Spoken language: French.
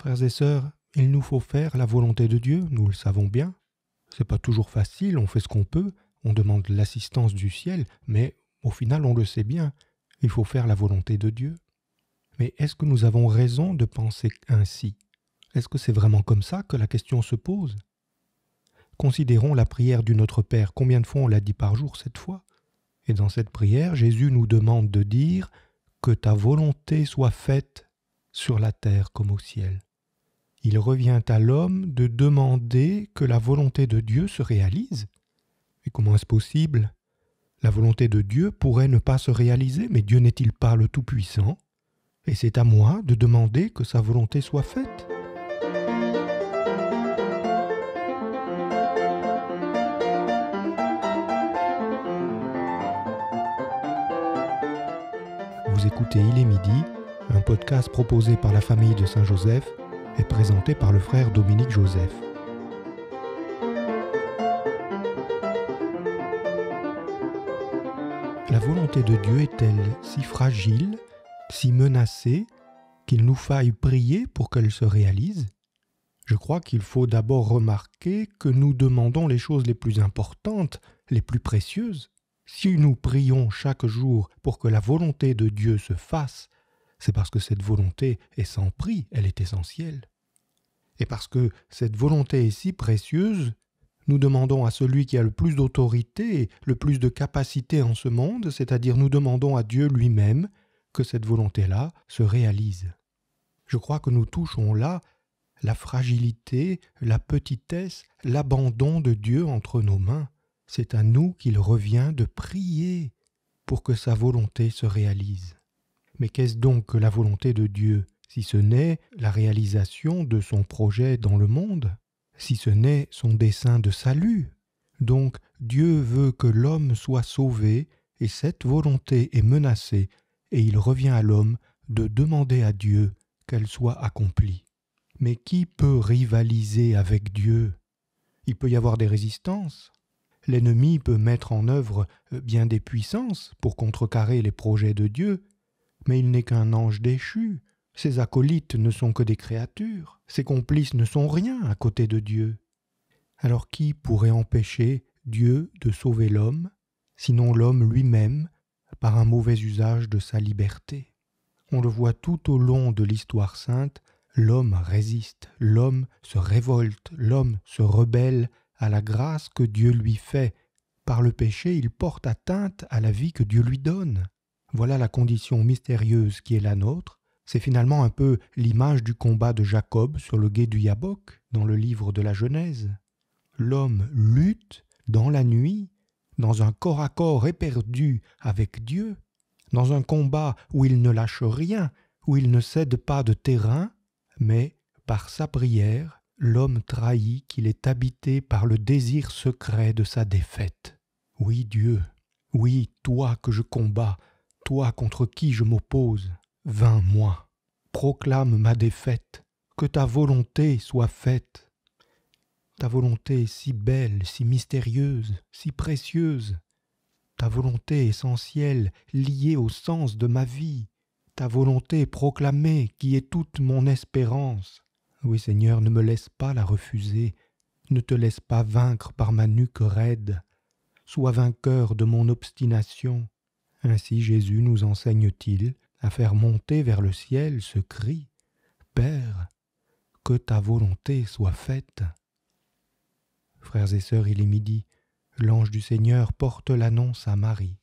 Frères et sœurs, il nous faut faire la volonté de Dieu, nous le savons bien. C'est pas toujours facile, on fait ce qu'on peut, on demande l'assistance du ciel, mais au final on le sait bien, il faut faire la volonté de Dieu. Mais est-ce que nous avons raison de penser ainsi Est-ce que c'est vraiment comme ça que la question se pose Considérons la prière du Notre Père, combien de fois on l'a dit par jour cette fois Et dans cette prière, Jésus nous demande de dire Que ta volonté soit faite sur la terre comme au ciel. Il revient à l'homme de demander que la volonté de Dieu se réalise. Mais comment est-ce possible La volonté de Dieu pourrait ne pas se réaliser, mais Dieu n'est-il pas le Tout-Puissant Et c'est à moi de demander que sa volonté soit faite. Vous écoutez Il est midi, un podcast proposé par la famille de Saint-Joseph présenté par le frère Dominique Joseph. La volonté de Dieu est-elle si fragile, si menacée, qu'il nous faille prier pour qu'elle se réalise Je crois qu'il faut d'abord remarquer que nous demandons les choses les plus importantes, les plus précieuses. Si nous prions chaque jour pour que la volonté de Dieu se fasse, c'est parce que cette volonté est sans prix, elle est essentielle et parce que cette volonté est si précieuse, nous demandons à celui qui a le plus d'autorité et le plus de capacité en ce monde, c'est-à-dire nous demandons à Dieu lui-même que cette volonté-là se réalise. Je crois que nous touchons là la fragilité, la petitesse, l'abandon de Dieu entre nos mains. C'est à nous qu'il revient de prier pour que sa volonté se réalise. Mais qu'est-ce donc que la volonté de Dieu si ce n'est la réalisation de son projet dans le monde, si ce n'est son dessein de salut. Donc Dieu veut que l'homme soit sauvé, et cette volonté est menacée, et il revient à l'homme de demander à Dieu qu'elle soit accomplie. Mais qui peut rivaliser avec Dieu Il peut y avoir des résistances. L'ennemi peut mettre en œuvre euh, bien des puissances pour contrecarrer les projets de Dieu, mais il n'est qu'un ange déchu, ses acolytes ne sont que des créatures, ses complices ne sont rien à côté de Dieu. Alors qui pourrait empêcher Dieu de sauver l'homme, sinon l'homme lui-même, par un mauvais usage de sa liberté On le voit tout au long de l'histoire sainte, l'homme résiste, l'homme se révolte, l'homme se rebelle à la grâce que Dieu lui fait. Par le péché, il porte atteinte à la vie que Dieu lui donne. Voilà la condition mystérieuse qui est la nôtre, c'est finalement un peu l'image du combat de Jacob sur le gué du Yabok dans le livre de la Genèse. L'homme lutte dans la nuit, dans un corps à corps éperdu avec Dieu, dans un combat où il ne lâche rien, où il ne cède pas de terrain, mais par sa prière, l'homme trahit qu'il est habité par le désir secret de sa défaite. Oui Dieu, oui toi que je combats, toi contre qui je m'oppose. Vins-moi, proclame ma défaite, que ta volonté soit faite. Ta volonté si belle, si mystérieuse, si précieuse, ta volonté essentielle liée au sens de ma vie, ta volonté proclamée qui est toute mon espérance. Oui Seigneur, ne me laisse pas la refuser, ne te laisse pas vaincre par ma nuque raide, sois vainqueur de mon obstination. Ainsi Jésus nous enseigne-t-il à faire monter vers le ciel ce cri, Père, que ta volonté soit faite. Frères et sœurs, il est midi, l'ange du Seigneur porte l'annonce à Marie.